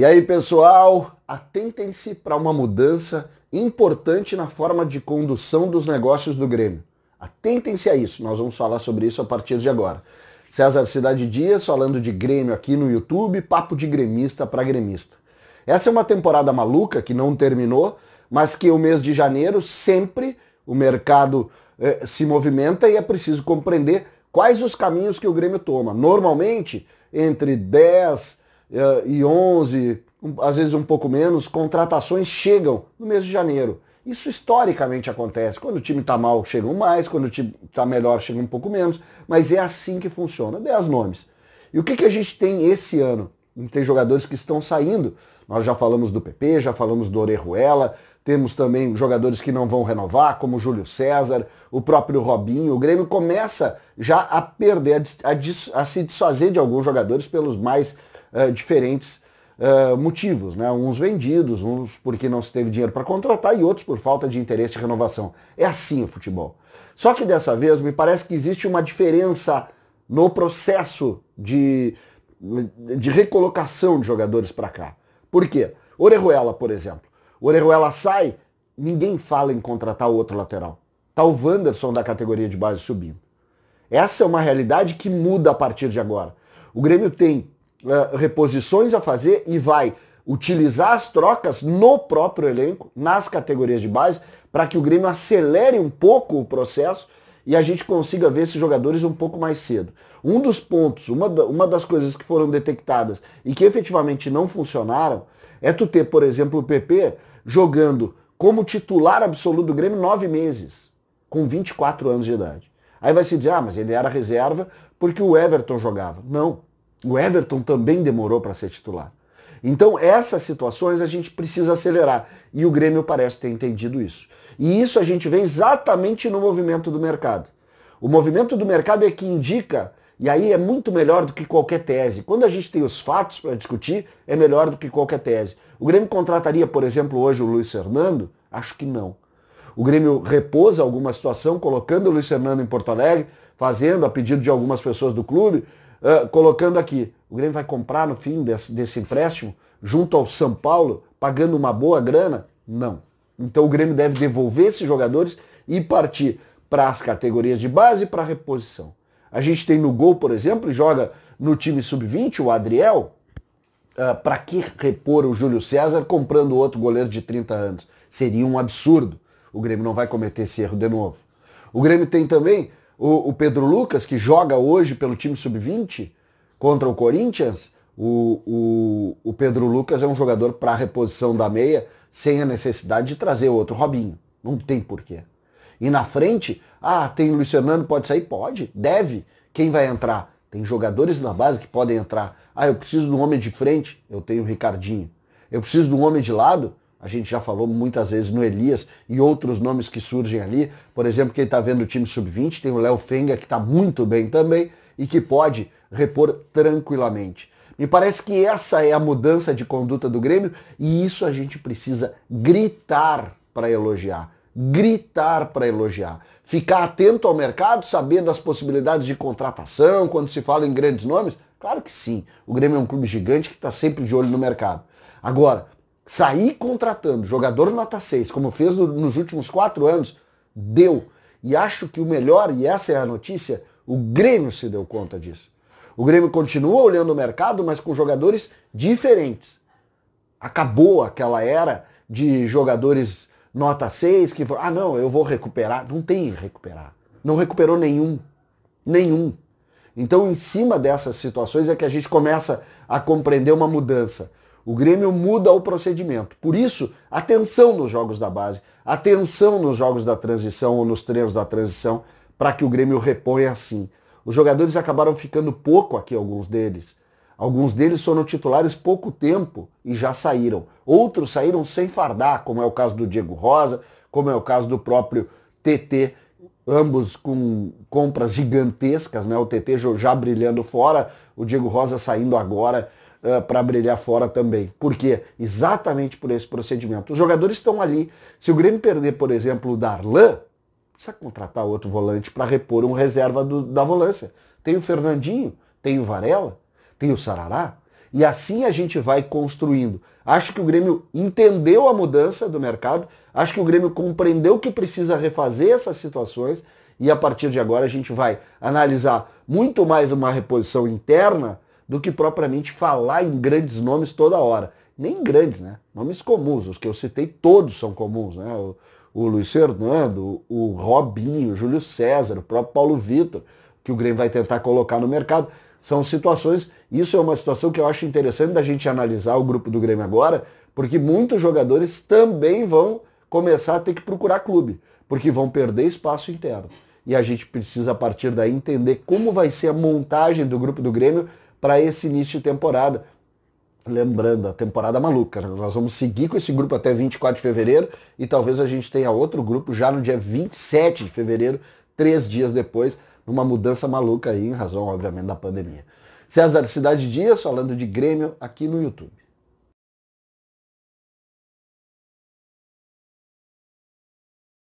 E aí, pessoal, atentem-se para uma mudança importante na forma de condução dos negócios do Grêmio. Atentem-se a isso, nós vamos falar sobre isso a partir de agora. César Cidade Dias falando de Grêmio aqui no YouTube, papo de gremista para gremista. Essa é uma temporada maluca que não terminou, mas que o mês de janeiro sempre o mercado eh, se movimenta e é preciso compreender quais os caminhos que o Grêmio toma. Normalmente, entre 10 eh, e 11, às vezes um pouco menos, contratações chegam no mês de janeiro. Isso historicamente acontece. Quando o time está mal, chegam mais, quando o time está melhor, chegam um pouco menos. Mas é assim que funciona. Dê as nomes. E o que, que a gente tem esse ano? Tem jogadores que estão saindo. Nós já falamos do PP, já falamos do Orejuela, temos também jogadores que não vão renovar, como o Júlio César, o próprio Robinho. O Grêmio começa já a perder, a, a, a se desfazer de alguns jogadores pelos mais eh, diferentes uh, motivos, né? uns vendidos, uns porque não se teve dinheiro para contratar e outros por falta de interesse de renovação. É assim o futebol. Só que dessa vez me parece que existe uma diferença no processo de, de recolocação de jogadores para cá. Por quê? Orejuela, por exemplo. Orejuela sai, ninguém fala em contratar o outro lateral. Está o Wanderson da categoria de base subindo. Essa é uma realidade que muda a partir de agora. O Grêmio tem né, reposições a fazer e vai utilizar as trocas no próprio elenco, nas categorias de base, para que o Grêmio acelere um pouco o processo e a gente consiga ver esses jogadores um pouco mais cedo. Um dos pontos, uma, uma das coisas que foram detectadas e que efetivamente não funcionaram, é tu ter, por exemplo, o PP jogando como titular absoluto do Grêmio nove meses, com 24 anos de idade. Aí vai se dizer, ah, mas ele era reserva porque o Everton jogava. Não. O Everton também demorou para ser titular. Então, essas situações a gente precisa acelerar. E o Grêmio parece ter entendido isso. E isso a gente vê exatamente no movimento do mercado. O movimento do mercado é que indica, e aí é muito melhor do que qualquer tese. Quando a gente tem os fatos para discutir, é melhor do que qualquer tese. O Grêmio contrataria, por exemplo, hoje o Luiz Fernando? Acho que não. O Grêmio repousa alguma situação, colocando o Luiz Fernando em Porto Alegre, fazendo a pedido de algumas pessoas do clube, uh, colocando aqui, o Grêmio vai comprar no fim desse, desse empréstimo, junto ao São Paulo, pagando uma boa grana? Não. Então o Grêmio deve devolver esses jogadores e partir para as categorias de base e para a reposição. A gente tem no gol, por exemplo, joga no time sub-20 o Adriel. Uh, ah, para que repor o Júlio César comprando outro goleiro de 30 anos? Seria um absurdo. O Grêmio não vai cometer esse erro de novo. O Grêmio tem também o, o Pedro Lucas, que joga hoje pelo time sub-20 contra o Corinthians, o, o, o Pedro Lucas é um jogador para reposição da meia, sem a necessidade de trazer outro Robinho. Não tem porquê. E na frente, ah, tem Luiz Fernando, pode sair? Pode, deve. Quem vai entrar? Tem jogadores na base que podem entrar. Ah, eu preciso de um homem de frente, eu tenho o Ricardinho. Eu preciso de um homem de lado, a gente já falou muitas vezes no Elias e outros nomes que surgem ali. Por exemplo, quem está vendo o time sub-20 tem o Léo Fenga, que está muito bem também e que pode repor tranquilamente. Me parece que essa é a mudança de conduta do Grêmio e isso a gente precisa gritar para elogiar. Gritar para elogiar. Ficar atento ao mercado, sabendo as possibilidades de contratação, quando se fala em grandes nomes. Claro que sim. O Grêmio é um clube gigante que está sempre de olho no mercado. Agora, sair contratando jogador nota 6, como fez no, nos últimos quatro anos, deu. E acho que o melhor, e essa é a notícia, o Grêmio se deu conta disso. O Grêmio continua olhando o mercado, mas com jogadores diferentes. Acabou aquela era de jogadores nota 6 que foram, ah não, eu vou recuperar. Não tem recuperar. Não recuperou nenhum. Nenhum. Então, em cima dessas situações é que a gente começa a compreender uma mudança. O Grêmio muda o procedimento. Por isso, atenção nos jogos da base, atenção nos jogos da transição ou nos treinos da transição, para que o Grêmio reponha assim. Os jogadores acabaram ficando pouco aqui, alguns deles. Alguns deles foram titulares pouco tempo e já saíram. Outros saíram sem fardar, como é o caso do Diego Rosa, como é o caso do próprio TT, ambos com compras gigantescas, né? O TT já brilhando fora, o Diego Rosa saindo agora uh, eh, para brilhar fora também. Por quê? Exatamente por esse procedimento. Os jogadores estão ali. Se o Grêmio perder, por exemplo, o Darlan, precisa contratar outro volante para repor um reserva do, da volância. Tem o Fernandinho, tem o Varela, tem o Sarará. E assim a gente vai construindo. Acho que o Grêmio entendeu a mudança do mercado, acho que o Grêmio compreendeu que precisa refazer essas situações e a partir de agora a gente vai analisar muito mais uma reposição interna do que propriamente falar em grandes nomes toda hora. Nem grandes, né? Nomes comuns. Os que eu citei todos são comuns, né? O, o Luiz Fernando, o Robinho, o Júlio César, o próprio Paulo Vitor, que o Grêmio vai tentar colocar no mercado. São situações, isso é uma situação que eu acho interessante da gente analisar o grupo do Grêmio agora, porque muitos jogadores também vão começar a ter que procurar clube, porque vão perder espaço interno. E a gente precisa, a partir daí, entender como vai ser a montagem do grupo do Grêmio para esse início de temporada. Lembrando, a temporada é maluca. Né? Nós vamos seguir com esse grupo até 24 de fevereiro e talvez a gente tenha outro grupo já no dia 27 de fevereiro, três dias depois, numa mudança maluca aí, em razão, obviamente, da pandemia. César Cidade Dias, falando de Grêmio aqui no YouTube.